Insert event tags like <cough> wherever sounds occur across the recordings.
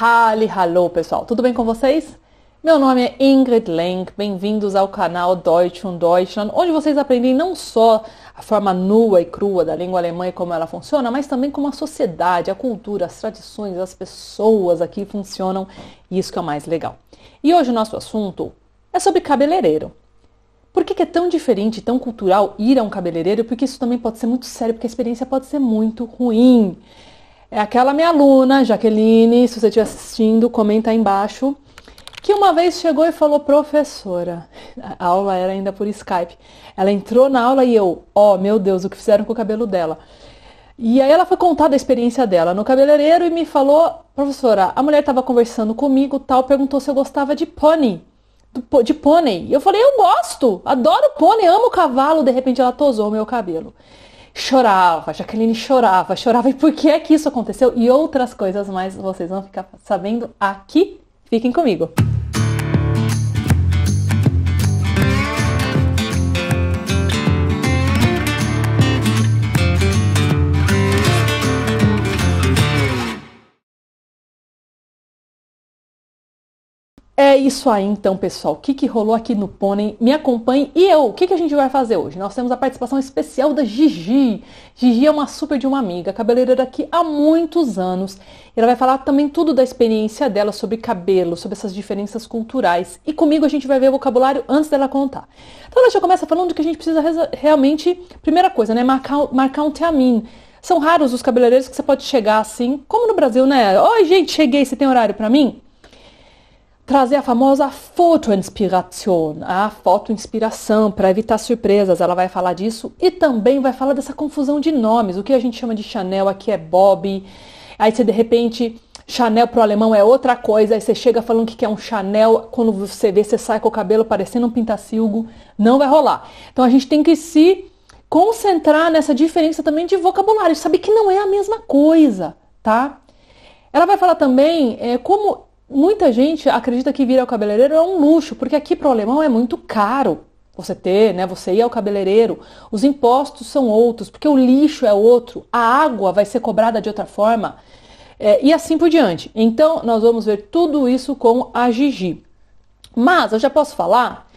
Hali hallo pessoal, tudo bem com vocês? Meu nome é Ingrid Lenk, bem-vindos ao canal Deutsch und Deutschland, onde vocês aprendem não só a forma nua e crua da língua alemã e como ela funciona, mas também como a sociedade, a cultura, as tradições, as pessoas aqui funcionam, e isso que é o mais legal. E hoje o nosso assunto é sobre cabeleireiro. Por que, que, é tão diferente, tão cultural ir a um cabeleireiro? Porque isso também pode ser muito sério, porque a experiência pode ser muito ruim. É aquela minha aluna, Jaqueline, se você estiver assistindo, comenta aí embaixo, que uma vez chegou e falou, professora, <laughs> a aula era ainda por Skype. Ela entrou na aula e eu, ó, oh, meu Deus, o que fizeram com o cabelo dela. E aí ela foi contar da experiência dela no cabeleireiro e me falou, professora, a mulher estava conversando comigo, tal, perguntou se eu gostava de pônei. De pônei. E eu falei, eu gosto, adoro pônei, amo cavalo. De repente ela tosou meu cabelo chorava, Jaqueline chorava, chorava, e por que é que isso aconteceu? E outras coisas mais vocês vão ficar sabendo aqui. Fiquem comigo. É isso aí então, pessoal. O que, que rolou aqui no Pônei? Me acompanhe. E eu, o que, que a gente vai fazer hoje? Nós temos a participação especial da Gigi. Gigi é uma super de uma amiga, cabeleireira aqui há muitos anos. Ela vai falar também tudo da experiência dela sobre cabelo, sobre essas diferenças culturais. E comigo a gente vai ver o vocabulário antes dela contar. Então ela já começa falando que a gente precisa realmente, primeira coisa, né? Marcar, marcar um teamin. São raros os cabeleireiros que você pode chegar assim, como no Brasil, né? Oi, gente, cheguei, você tem horário para mim? trazer a famosa foto-inspiração, a foto-inspiração, para evitar surpresas. Ela vai falar disso e também vai falar dessa confusão de nomes. O que a gente chama de Chanel aqui é Bob. Aí você de repente Chanel para o alemão é outra coisa, aí você chega falando que quer um Chanel, quando você vê, você sai com o cabelo parecendo um pintacilgo, não vai rolar. Então a gente tem que se concentrar nessa diferença também de vocabulário, saber que não é a mesma coisa, tá? Ela vai falar também é, como Muita gente acredita que vir ao cabeleireiro é um luxo, porque aqui para o alemão é muito caro você ter, né? Você ir ao cabeleireiro, os impostos são outros, porque o lixo é outro, a água vai ser cobrada de outra forma é, e assim por diante. Então, nós vamos ver tudo isso com a Gigi. Mas eu já posso falar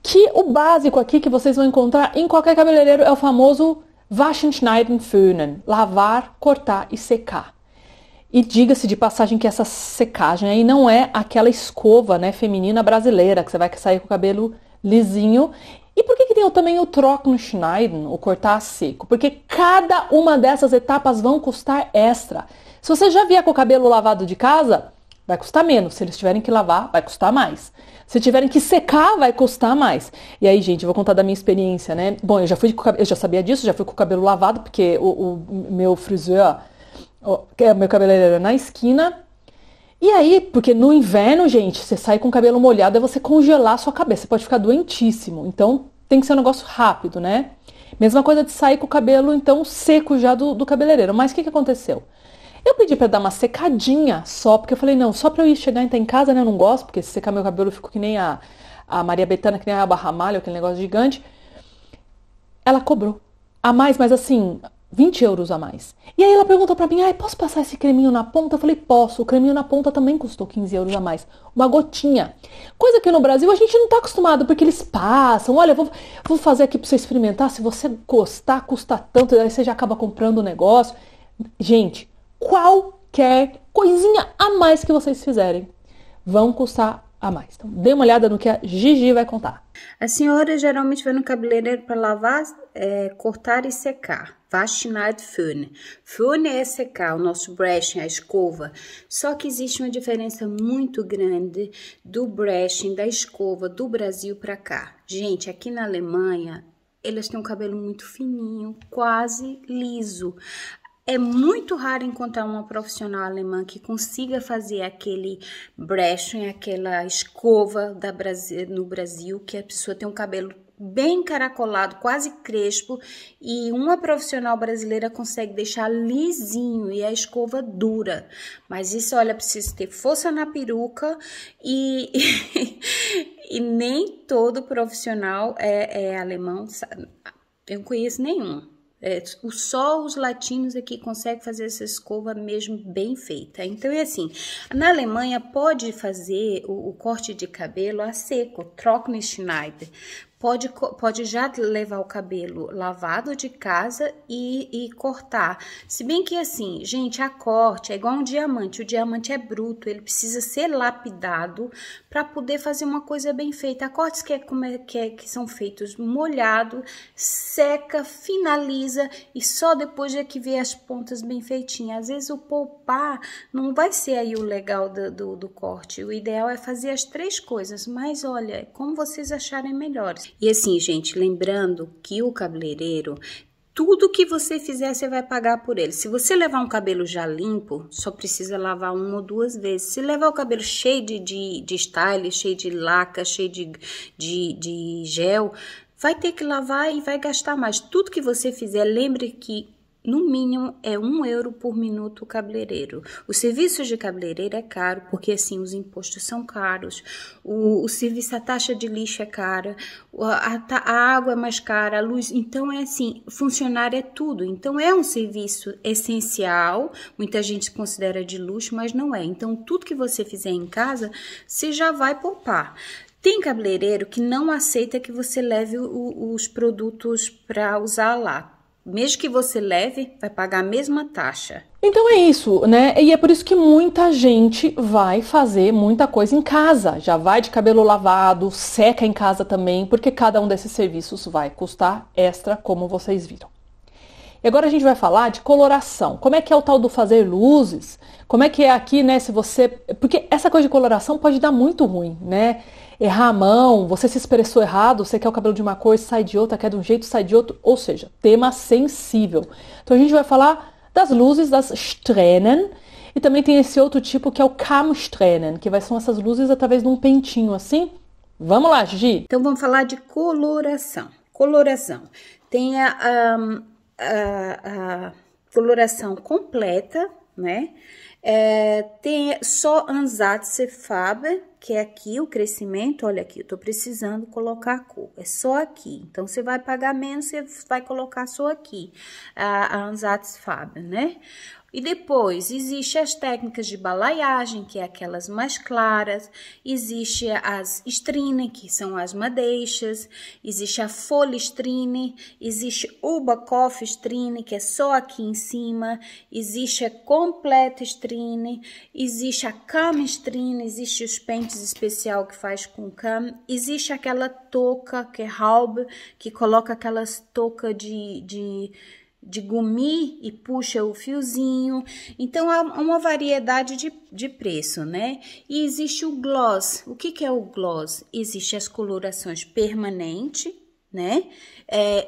que o básico aqui que vocês vão encontrar em qualquer cabeleireiro é o famoso waschen, schneiden, föhnen, lavar, cortar e secar. E diga-se de passagem que essa secagem aí não é aquela escova né, feminina brasileira, que você vai sair com o cabelo lisinho. E por que, que tem eu, também o troco no Schneiden, o cortar a seco? Porque cada uma dessas etapas vão custar extra. Se você já vier com o cabelo lavado de casa, vai custar menos. Se eles tiverem que lavar, vai custar mais. Se tiverem que secar, vai custar mais. E aí, gente, eu vou contar da minha experiência, né? Bom, eu já fui eu já sabia disso, já fui com o cabelo lavado, porque o, o meu friseur que é meu cabeleireiro é na esquina. E aí, porque no inverno, gente, você sai com o cabelo molhado, é você congelar a sua cabeça, você pode ficar doentíssimo. Então, tem que ser um negócio rápido, né? Mesma coisa de sair com o cabelo, então, seco já do, do cabeleireiro. Mas o que, que aconteceu? Eu pedi para dar uma secadinha só, porque eu falei, não, só para eu ir chegar e tá em casa, né? Eu não gosto, porque se secar meu cabelo eu fico que nem a, a Maria Bethânia, que nem a Barramalho, aquele negócio gigante. Ela cobrou. A mais, mas assim, 20 euros a mais. E aí ela perguntou para mim, ah, posso passar esse creminho na ponta? Eu falei, posso. O creminho na ponta também custou 15 euros a mais. Uma gotinha. Coisa que no Brasil a gente não está acostumado, porque eles passam. Olha, vou, vou fazer aqui para você experimentar. Se você gostar, custa tanto. e Daí você já acaba comprando o negócio. Gente, qualquer coisinha a mais que vocês fizerem vão custar a mais. Então, dê uma olhada no que a Gigi vai contar. A senhora geralmente vai no cabeleireiro para lavar, é, cortar e secar. Vaschneid föhn. Föhn é secar, o nosso brushing, a escova. Só que existe uma diferença muito grande do brushing, da escova do Brasil para cá. Gente, aqui na Alemanha elas têm um cabelo muito fininho, quase liso. É muito raro encontrar uma profissional alemã que consiga fazer aquele brushing, aquela escova da Brasil, no Brasil, que a pessoa tem um cabelo bem caracolado, quase crespo, e uma profissional brasileira consegue deixar lisinho e a escova dura. Mas isso, olha, precisa ter força na peruca e, e, <laughs> e nem todo profissional é, é alemão. Eu não conheço nenhum. É, só os latinos aqui é conseguem fazer essa escova mesmo bem feita. Então é assim, na Alemanha pode fazer o, o corte de cabelo a seco, Trockenschneider, pode, pode já levar o cabelo lavado de casa e, e cortar. Se bem que assim, gente, a corte é igual um diamante. O diamante é bruto, ele precisa ser lapidado para poder fazer uma coisa bem feita. A cortes que, é, é, que, é, que são feitos molhado, seca, finaliza e só depois é que vê as pontas bem feitinhas. Às vezes o poupar não vai ser aí o legal do, do, do corte. O ideal é fazer as três coisas, mas olha, como vocês acharem melhores. E assim, gente, lembrando que o cabeleireiro tudo que você fizer, você vai pagar por ele. Se você levar um cabelo já limpo, só precisa lavar uma ou duas vezes. Se levar o cabelo cheio de, de, de style, cheio de laca, cheio de, de, de gel, vai ter que lavar e vai gastar mais. Tudo que você fizer, lembre que no mínimo é um euro por minuto o cabeleireiro. O serviço de cabeleireiro é caro, porque assim os impostos são caros, o, o serviço, a taxa de lixo é cara, a, a, a água é mais cara, a luz. Então é assim, funcionário é tudo. Então é um serviço essencial, muita gente considera de luxo, mas não é. Então tudo que você fizer em casa, você já vai poupar. Tem cabeleireiro que não aceita que você leve o, os produtos para usar lá mesmo que você leve, vai pagar a mesma taxa. Então é isso, né? E é por isso que muita gente vai fazer muita coisa em casa. Já vai de cabelo lavado, seca em casa também, porque cada um desses serviços vai custar extra, como vocês viram. E agora a gente vai falar de coloração. Como é que é o tal do fazer luzes? Como é que é aqui, né? Se você. Porque essa coisa de coloração pode dar muito ruim, né? errar a mão, você se expressou errado, você quer o cabelo de uma cor, sai de outra, quer de um jeito, sai de outro, ou seja, tema sensível. Então a gente vai falar das luzes, das Strähnen, e também tem esse outro tipo que é o Kammsträhnen, que vai são essas luzes através de um pentinho assim. Vamos lá, Gi! Então vamos falar de coloração. Coloração. Tem a, a, a coloração completa, né? É, tem só Ansatzfarbe, que é aqui o crescimento, olha aqui, eu tô precisando colocar cor, é só aqui. Então, você vai pagar menos, você vai colocar só aqui, a, a Ansatz né? E depois, existem as técnicas de balaiagem, que é aquelas mais claras, existe as estrine, que são as madeixas, existe a folha estrine, existe o bacoff estrine, que é só aqui em cima, existe a completa estrine, existe a cama estrine, existe os pentes especial que faz com cam. Existe aquela touca que é halb, que coloca aquelas touca de, de, de gumi e puxa o fiozinho. Então, há uma variedade de, de preço, né? E existe o gloss. O que, que é o gloss? Existem as colorações permanente né? É, é,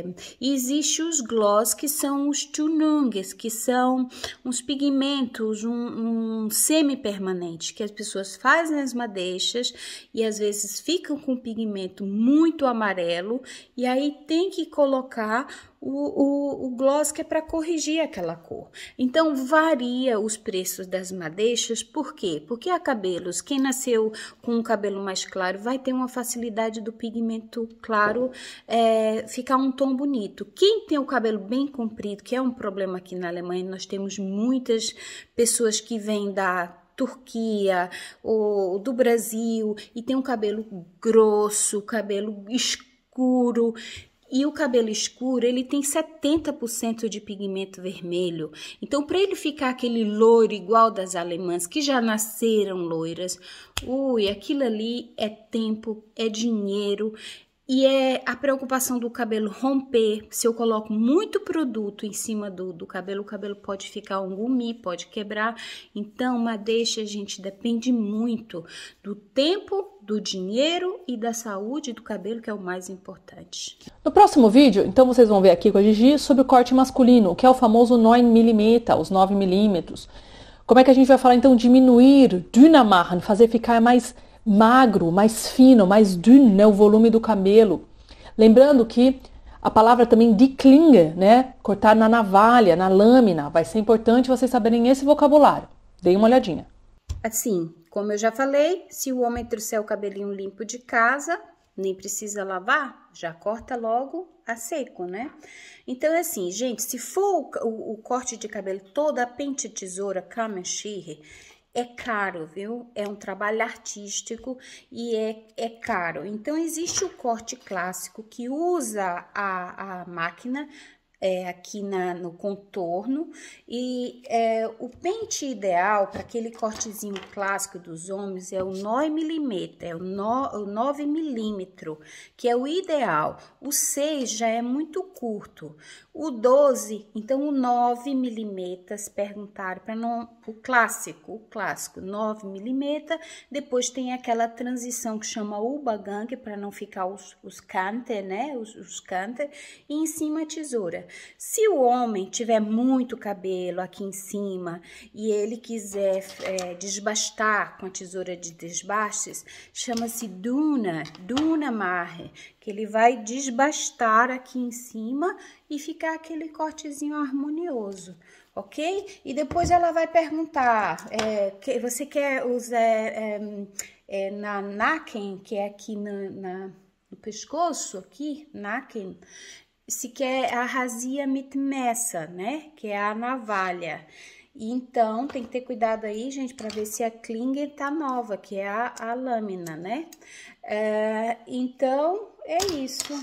é. E existe os gloss, que são os tunungues, que são uns pigmentos, um, um semi-permanente, que as pessoas fazem as madeixas e às vezes ficam com um pigmento muito amarelo, e aí tem que colocar o, o, o gloss que é para corrigir aquela cor. Então, varia os preços das madeixas, por quê? Porque há cabelos, quem nasceu com um cabelo mais claro vai ter uma facilidade do pigmento claro é, ficar um tom bonito. Quem tem o cabelo bem comprido, que é um problema aqui na Alemanha, nós temos muitas pessoas que vêm da Turquia ou do Brasil e tem um cabelo grosso, cabelo escuro e o cabelo escuro, ele tem 70% de pigmento vermelho. Então, para ele ficar aquele loiro igual das alemãs que já nasceram loiras, ui, aquilo ali é tempo, é dinheiro, e é a preocupação do cabelo romper. Se eu coloco muito produto em cima do, do cabelo, o cabelo pode ficar um gumi, pode quebrar. Então, uma deixa, gente, depende muito do tempo, do dinheiro e da saúde do cabelo, que é o mais importante. No próximo vídeo, então, vocês vão ver aqui com a Gigi sobre o corte masculino, que é o famoso 9mm, os 9 milímetros. Como é que a gente vai falar, então, diminuir, dynamachen, fazer ficar mais magro, mais fino, mais dun, né, o volume do cabelo. Lembrando que a palavra também de klinga, né, cortar na navalha, na lâmina, vai ser importante vocês saberem esse vocabulário. Deem uma olhadinha. Assim, como eu já falei, se o homem trouxer o cabelinho limpo de casa, nem precisa lavar, já corta logo a seco, né? Então, é assim, gente, se for o, o, o corte de cabelo toda a pente tesoura, kamenshire, é caro, viu? É um trabalho artístico e é, é caro. Então, existe o corte clássico que usa a, a máquina é, aqui na, no contorno. E é, o pente ideal para aquele cortezinho clássico dos homens é o 9 milímetro, é o, no, o 9 milímetro, que é o ideal. O 6 já é muito curto. O 12, então o 9 milímetros, perguntaram para não... O clássico, o clássico, 9 milímetros. Depois tem aquela transição que chama ubagang, para não ficar os, os canter, né? Os, os canter. E em cima a tesoura. Se o homem tiver muito cabelo aqui em cima e ele quiser é, desbastar com a tesoura de desbastes, chama-se duna, duna marre, que ele vai desbastar aqui em cima e ficar aquele cortezinho harmonioso ok? E depois ela vai perguntar, é, que você quer usar é, é, na naken, que é aqui na, na, no pescoço, aqui, naken, se quer a razia mitmessa, né? Que é a navalha. Então, tem que ter cuidado aí, gente, para ver se a Klinger tá nova, que é a, a lâmina, né? É, então, é isso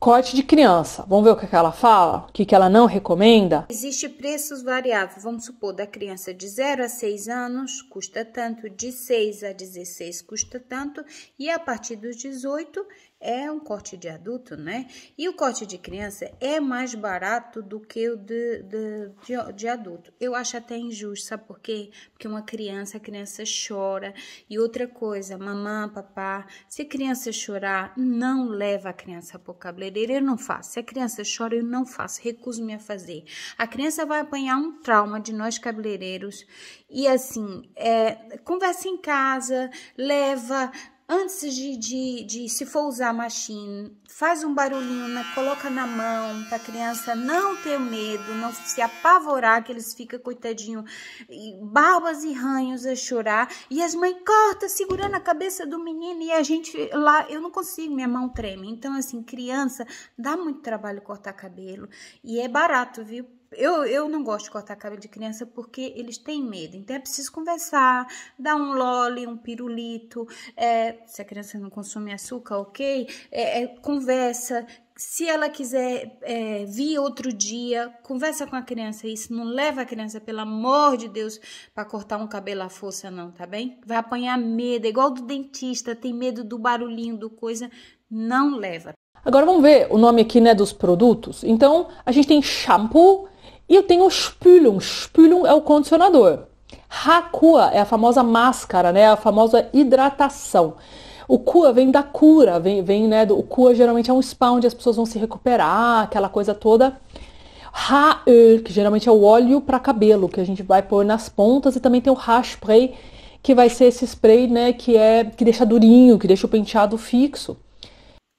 corte de criança. Vamos ver o que, que ela fala, o que, que ela não recomenda? Existe preços variáveis, vamos supor, da criança de 0 a 6 anos custa tanto, de 6 a 16 custa tanto, e a partir dos 18 é um corte de adulto, né? E o corte de criança é mais barato do que o de, de, de, de adulto. Eu acho até injusto, sabe por quê? Porque uma criança, a criança chora. E outra coisa, mamãe, papá, se a criança chorar, não leva a criança pro cabelo cabeleireiro, eu não faço. Se a criança chora, eu não faço, recuso-me a fazer. A criança vai apanhar um trauma de nós cabeleireiros. E assim, é, conversa em casa, leva, Antes de, de, de, se for usar a machine, faz um barulhinho, né? coloca na mão para a criança não ter medo, não se apavorar, que eles ficam, coitadinho, barbas e ranhos a chorar. E as mães corta, segurando a cabeça do menino e a gente lá, eu não consigo, minha mão treme. Então, assim, criança, dá muito trabalho cortar cabelo e é barato, viu? Eu, eu não gosto de cortar cabelo de criança porque eles têm medo. Então é preciso conversar, dar um lolly, um pirulito. É, se a criança não consome açúcar, ok. É, é, conversa. Se ela quiser é, vir outro dia, conversa com a criança isso. Não leva a criança, pelo amor de Deus, para cortar um cabelo à força, não, tá bem? Vai apanhar medo, é igual do dentista, tem medo do barulhinho, do coisa. Não leva. Agora vamos ver o nome aqui, né, dos produtos. Então, a gente tem shampoo, e eu tenho o Spülung. Spülung é o condicionador. Hakua é a famosa máscara, né? A famosa hidratação. O Kua vem da cura, vem, vem né? Do, o Kua geralmente é um spa onde as pessoas vão se recuperar, aquela coisa toda. Haöl, que geralmente é o óleo para cabelo, que a gente vai pôr nas pontas, e também tem o spray que vai ser esse spray, né, que é que deixa durinho, que deixa o penteado fixo.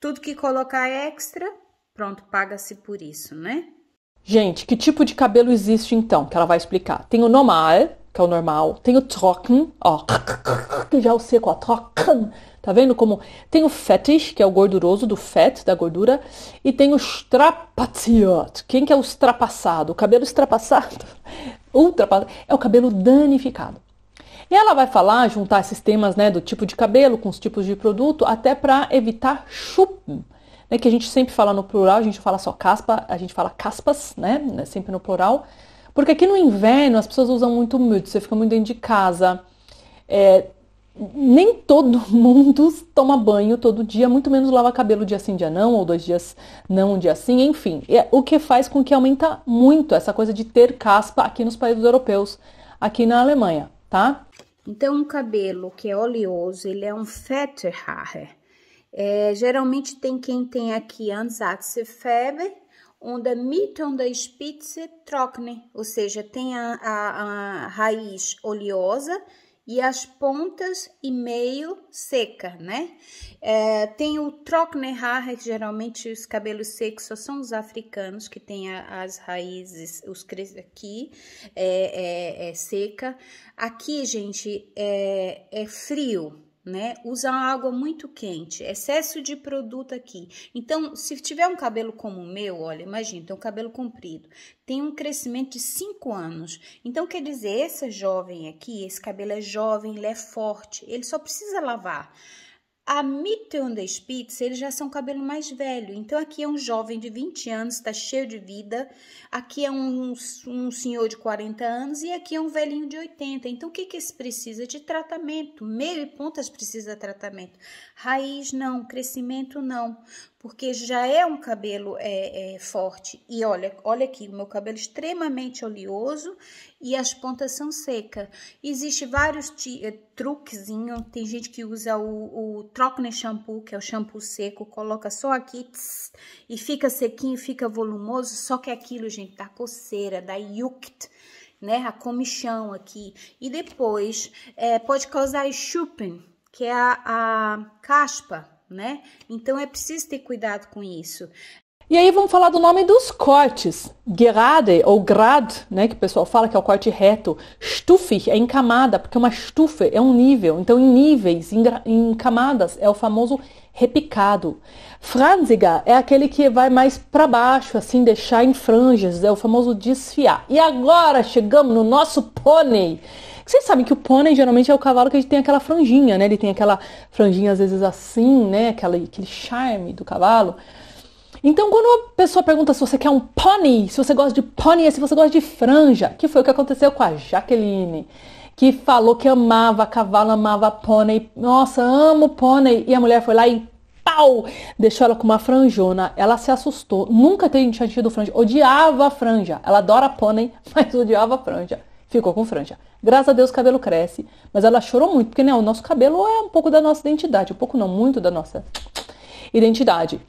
Tudo que colocar é extra, pronto, paga-se por isso, né? Gente, que tipo de cabelo existe então? Que ela vai explicar. Tem o normal, que é o normal. Tem o trocken, ó. Que já é o seco, ó. Trocken. Tá vendo como? Tem o fetish, que é o gorduroso, do fat, da gordura. E tem o strapaziert. Quem que é o extrapassado? O cabelo extrapassado? <laughs> ultrapassado, é o cabelo danificado. E ela vai falar, juntar esses temas, né, do tipo de cabelo com os tipos de produto, até para evitar chup né, que a gente sempre fala no plural, a gente fala só caspa, a gente fala caspas, né, né sempre no plural, porque aqui no inverno as pessoas usam muito muito, você fica muito dentro de casa, é, nem todo <laughs> mundo toma banho todo dia, muito menos lava cabelo dia sim, dia não, ou dois dias não, um dia sim, enfim. É, o que faz com que aumenta muito essa coisa de ter caspa aqui nos países europeus, aqui na Alemanha, tá? Então, um cabelo que é oleoso, ele é um Fetterhaar, é, geralmente tem quem tem aqui Febre, onde Mitte und Spitze trockne, ou seja, tem a, a, a raiz oleosa e as pontas e meio seca, né? É, tem o que geralmente os cabelos secos só são os africanos que têm a, as raízes, os aqui é, é, é, seca. Aqui, gente, é, é frio, né? Usa água muito quente, excesso de produto aqui. Então, se tiver um cabelo como o meu, olha, imagina, tem um cabelo comprido, tem um crescimento de 5 anos. Então, quer dizer, essa jovem aqui, esse cabelo é jovem, ele é forte, ele só precisa lavar. A Mitte und Spitz, eles já são cabelo mais velho. Então, aqui é um jovem de 20 anos, está cheio de vida. Aqui é um, um senhor de 40 anos e aqui é um velhinho de 80. Então, o que, que esse precisa? De tratamento. Meio e pontas precisa de tratamento. Raiz, não. Crescimento, não porque já é um cabelo é, é, forte. E olha, olha aqui, o meu cabelo é extremamente oleoso e as pontas são secas. Existe vários é, truquezinhos, tem gente que usa o, o Trockner Shampoo, que é o shampoo seco, coloca só aqui tss, e fica sequinho, fica volumoso, só que aquilo, gente, dá coceira, dá yukt né, a comichão aqui. E depois, é, pode causar chupin que é a, a caspa, né? Então é preciso ter cuidado com isso. E aí vamos falar do nome dos cortes. Gerade ou grad, né, que o pessoal fala que é o corte reto. Stufe é em camada, porque uma estufa é um nível. Então em níveis, em, em camadas é o famoso repicado. Franziger é aquele que vai mais para baixo, assim, deixar em franjas, é o famoso desfiar. E agora chegamos no nosso pônei vocês sabem que o pônei geralmente é o cavalo que tem aquela franjinha, né? Ele tem aquela franjinha às vezes assim, né? Aquela, aquele charme do cavalo. Então, quando a pessoa pergunta se você quer um pônei, se você gosta de pônei, se você gosta de franja, que foi o que aconteceu com a Jaqueline, que falou que amava cavalo, amava pônei, nossa, amo pônei, e a mulher foi lá e pau, deixou ela com uma franjona, ela se assustou, nunca tinha tido franja, odiava a franja, ela adora pônei, <laughs> mas odiava a franja ficou com franja. Graças a Deus o cabelo cresce, mas ela chorou muito, porque né, o nosso cabelo é um pouco da nossa identidade, um pouco não, muito da nossa identidade.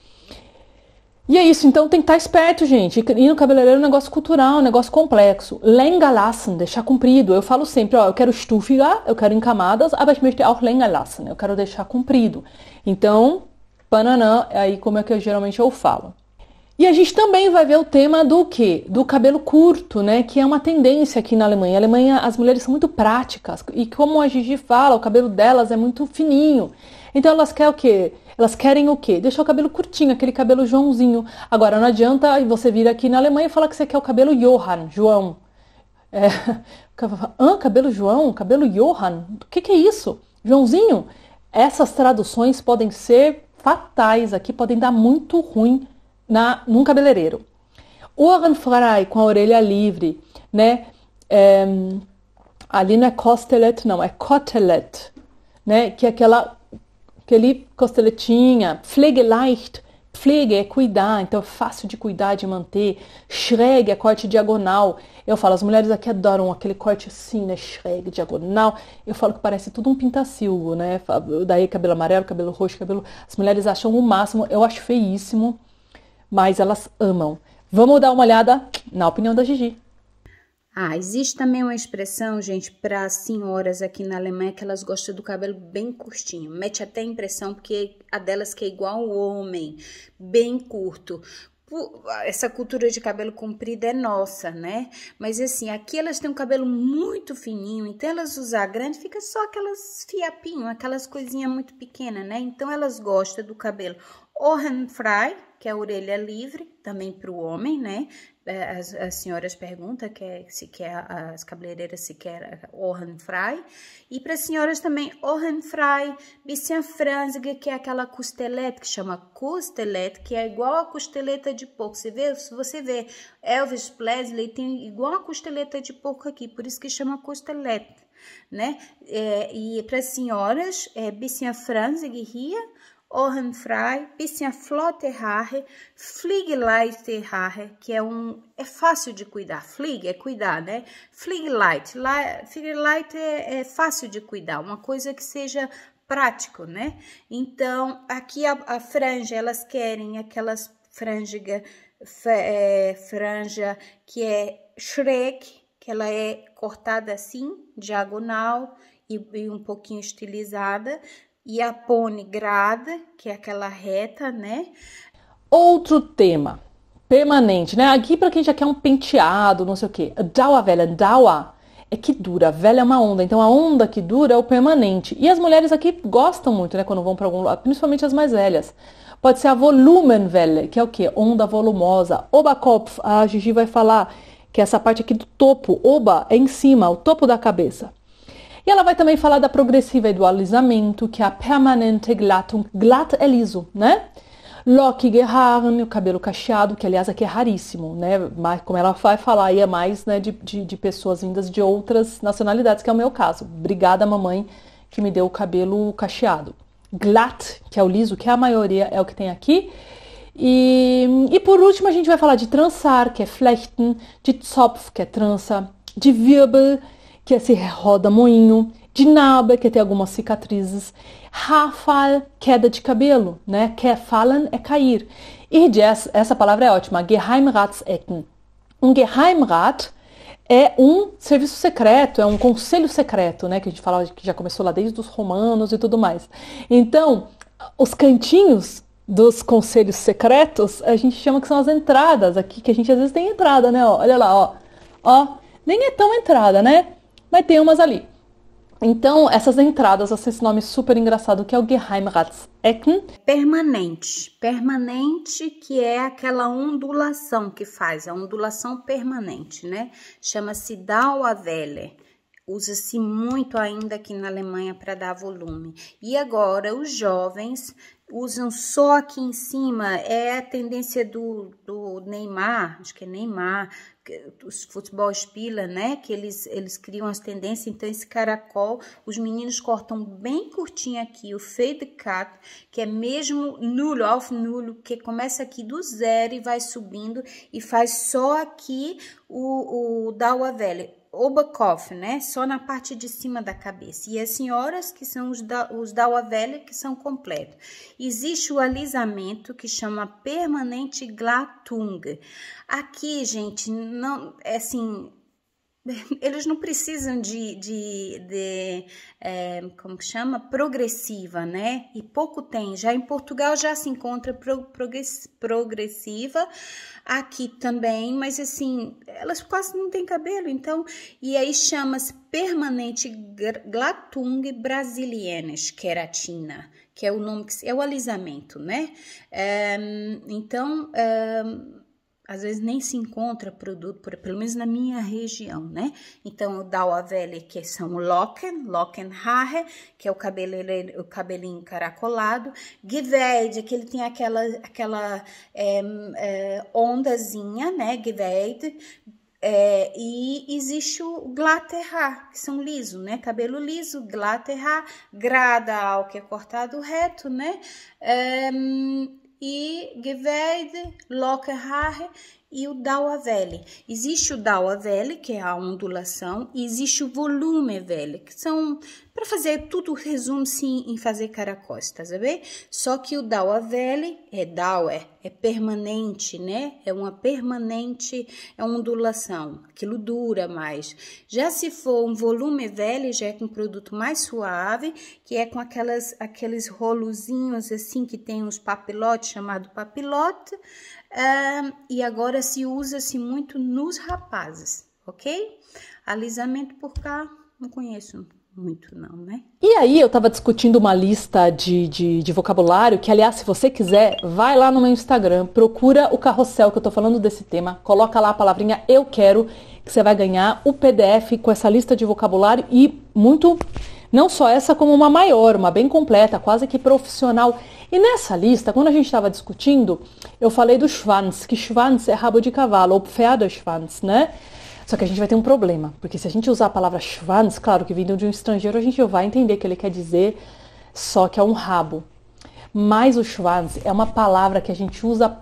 E é isso, então tem que estar esperto, gente. Ir no cabeleireiro é um negócio cultural, um negócio complexo. Lengalassen, deixar comprido. Eu falo sempre, ó, eu quero estufa eu quero em camadas, aber ich möchte auch lengalassen, né? eu quero deixar comprido. Então, pananã, é aí como é que eu geralmente eu falo. E a gente também vai ver o tema do que? Do cabelo curto, né? Que é uma tendência aqui na Alemanha. Na Alemanha, as mulheres são muito práticas. E como a Gigi fala, o cabelo delas é muito fininho. Então elas querem o quê? Elas querem o quê? Deixar o cabelo curtinho, aquele cabelo Joãozinho. Agora não adianta você vir aqui na Alemanha e falar que você quer o cabelo Johann, João. É, ah, <laughs> cabelo João, cabelo Johann. O que, que é isso? Joãozinho? Essas traduções podem ser fatais aqui, podem dar muito ruim na, num cabeleireiro. O Orhan com a orelha livre, né? É, ali não é costelet, não, é cotelet, né? Que é aquela, aquele costeletinha, pflegeleicht, Pflege é cuidar, então é fácil de cuidar, de manter. Schräg, é corte diagonal. Eu falo, as mulheres aqui adoram aquele corte assim, né? Schräg, diagonal. Eu falo que parece tudo um pintacilgo, né? Daí cabelo amarelo, cabelo roxo, cabelo. As mulheres acham o máximo. Eu acho feíssimo mas elas amam. Vamos dar uma olhada na opinião da Gigi. Ah, existe também uma expressão, gente, para senhoras aqui na Alemanha que elas gostam do cabelo bem curtinho. Mete até a impressão porque a delas que é igual o homem, bem curto essa cultura de cabelo comprido é nossa, né? Mas assim, aqui elas têm um cabelo muito fininho, então elas usar grande fica só aquelas fiapinho, aquelas coisinhas muito pequenas, né? Então elas gostam do cabelo Ohrenfrei, que é a orelha livre, também para o homem, né? É, as, as senhoras perguntam que é, se quer, é, as cabeleireiras se quer Ohrenfrei. E para as senhoras também, Ohrenfrei, Franzig, que é aquela costelete, que chama costelete, que é igual a costeleta de porco. Você vê, se você vê, Elvis Presley tem igual a costeleta de porco aqui, por isso que chama costelete, né? É, e para as senhoras, é Bissenfranzig, ria, Ohrenfrei, bisschen flotte Haare, Fliegleite Haare, que é um é fácil de cuidar. Flieg é cuidar, né? Fliegleite, Fliegleite é, é fácil de cuidar, uma coisa que seja prático, né? Então, aqui a, a franja, elas querem aquelas franjas é, franja que é Shrek, que ela é cortada assim, diagonal e, e um pouquinho estilizada, e a pone grada, que é aquela reta, né? Outro tema permanente, né? Aqui para quem já quer um penteado, não sei o quê. Dawa velha, dawa é que dura, velha é uma onda. Então a onda que dura é o permanente. E as mulheres aqui gostam muito, né, quando vão para algum lugar, principalmente as mais velhas. Pode ser a velha. que é o quê? Onda volumosa. Oba Obakopf, a Gigi vai falar que é essa parte aqui do topo, oba, é em cima, o topo da cabeça. E ela vai também falar da progressiva e do alisamento, que é a permanente glatum. Glat é liso, né? Loki Gerharn, o cabelo cacheado, que aliás aqui é raríssimo, né? Mas como ela vai falar aí é mais né, de, de, de, pessoas vindas de outras nacionalidades, que é o meu caso. Obrigada, mamãe, que me deu o cabelo cacheado. Glat, que é o liso, que é a maioria, é o que tem aqui. E, e por último, a gente vai falar de trançar, que é flechten, de Zopf, que é trança, de Wirbel, que se roda-moinho, Dinaba, que tem algumas cicatrizes, Rafal, queda de cabelo, né? Que é fallen é cair. E essa, essa palavra é ótima, Geheimratsecken. Um Geheimrat é um serviço secreto, é um conselho secreto, né? Que a gente fala que já começou lá desde os romanos e tudo mais. Então, os cantinhos dos conselhos secretos, a gente chama que são as entradas aqui, que a gente às vezes tem entrada, né? Ó, olha lá, ó. Ó, nem é tão entrada, né? mas tem umas ali. Então, essas entradas, esse nome super engraçado que é o Geheimratsecken. Permanente. Permanente, que é aquela ondulação que faz, a ondulação permanente, né? Chama-se Dauerwelle. Usa-se muito ainda aqui na Alemanha para dar volume. E agora, os jovens usam só aqui em cima, é a tendência do, do Neymar, acho que é Neymar, os futebol espila, né, que eles, eles criam as tendências, então esse caracol, os meninos cortam bem curtinho aqui, o fade cut, que é mesmo nulo, off nulo, que começa aqui do zero e vai subindo e faz só aqui o, o da velha Obakoff, né? Só na parte de cima da cabeça. E as senhoras, que são os da, os da velha, que são completos. Existe o alisamento, que chama permanente glatunga. Aqui, gente, não, é assim, <laughs> eles não precisam de, de, de é, como que chama, progressiva, né? E pouco tem. Já em Portugal já se encontra pro, progressiva, aqui também, mas assim, elas quase não têm cabelo, então, e aí chama-se permanente glatung brasilienes queratina, é que é o nome que é o alisamento, né? É, então, é, às vezes nem se encontra produto, por, pelo menos na minha região, né? Então, o Dauavelli, que são Locken, Lockenhaare, que é o, cabeleiro, o cabelinho caracolado, Geved, que ele tem aquela, aquela é, é, ondazinha, né? Geved, é, e existe o glaterra, que são liso, né? Cabelo liso, glaterra, gradal, que é cortado reto, né? É, e Gewede, Lockerhaare e o Dauavelle. Existe o Dauavelle, que é a ondulação, e existe o volume vele, que são para fazer tudo, resume sim em fazer caracóis, tá sabendo? Só que o Dawa Valley é Dawa, é, é permanente, né? É uma permanente é uma ondulação, aquilo dura mais. Já se for um volume velho, já é com um produto mais suave, que é com aquelas, aqueles rolozinhos assim que tem uns papilotes, chamado papilote, um, e agora se usa-se muito nos rapazes, ok? Alisamento por cá, não conheço, muito não, né? E aí eu estava discutindo uma lista de, de, de, vocabulário, que aliás, se você quiser, vai lá no meu Instagram, procura o carrossel que eu estou falando desse tema, coloca lá a palavrinha eu quero, que você vai ganhar o PDF com essa lista de vocabulário e muito, não só essa, como uma maior, uma bem completa, quase que profissional. E nessa lista, quando a gente estava discutindo, eu falei do Schwanz, que Schwanz é rabo de cavalo, ou Pferdeschwanz, é né? Só que a gente vai ter um problema, porque se a gente usar a palavra schwanz, claro que vindo de um estrangeiro, a gente vai entender que ele quer dizer só que é um rabo. Mas o schwanz é uma palavra que a gente usa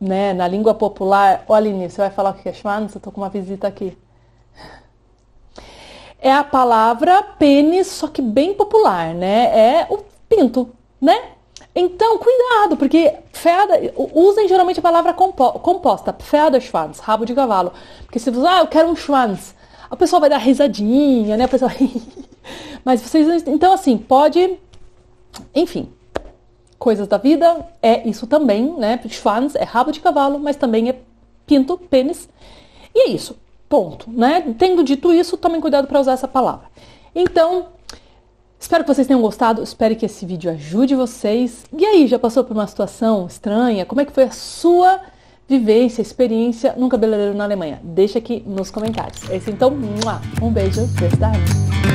né, na língua popular. Olha, Aline, você vai falar o que é schwanz? Eu tô com uma visita aqui. É a palavra pênis, só que bem popular, né? É o pinto, né? Então, cuidado, porque Pferde, usem geralmente a palavra compo, composta, Pferdeschwanz, rabo de cavalo. Porque se você, ah, eu quero um Schwanz, a pessoa vai dar risadinha, né? A pessoa. <laughs> Mas vocês. Então, assim, pode. Enfim. Coisas da vida é isso também, né? Schwanz é rabo de cavalo, mas também é pinto, pênis. E é isso. Ponto, né? Tendo dito isso, tomem cuidado para usar essa palavra. Então, Espero que vocês tenham gostado, espero que esse vídeo ajude vocês. E aí, já passou por uma situação estranha? Como é que foi a sua vivência, experiência num cabeleireiro na Alemanha? Deixa aqui nos comentários. É isso então, um beijo, beijo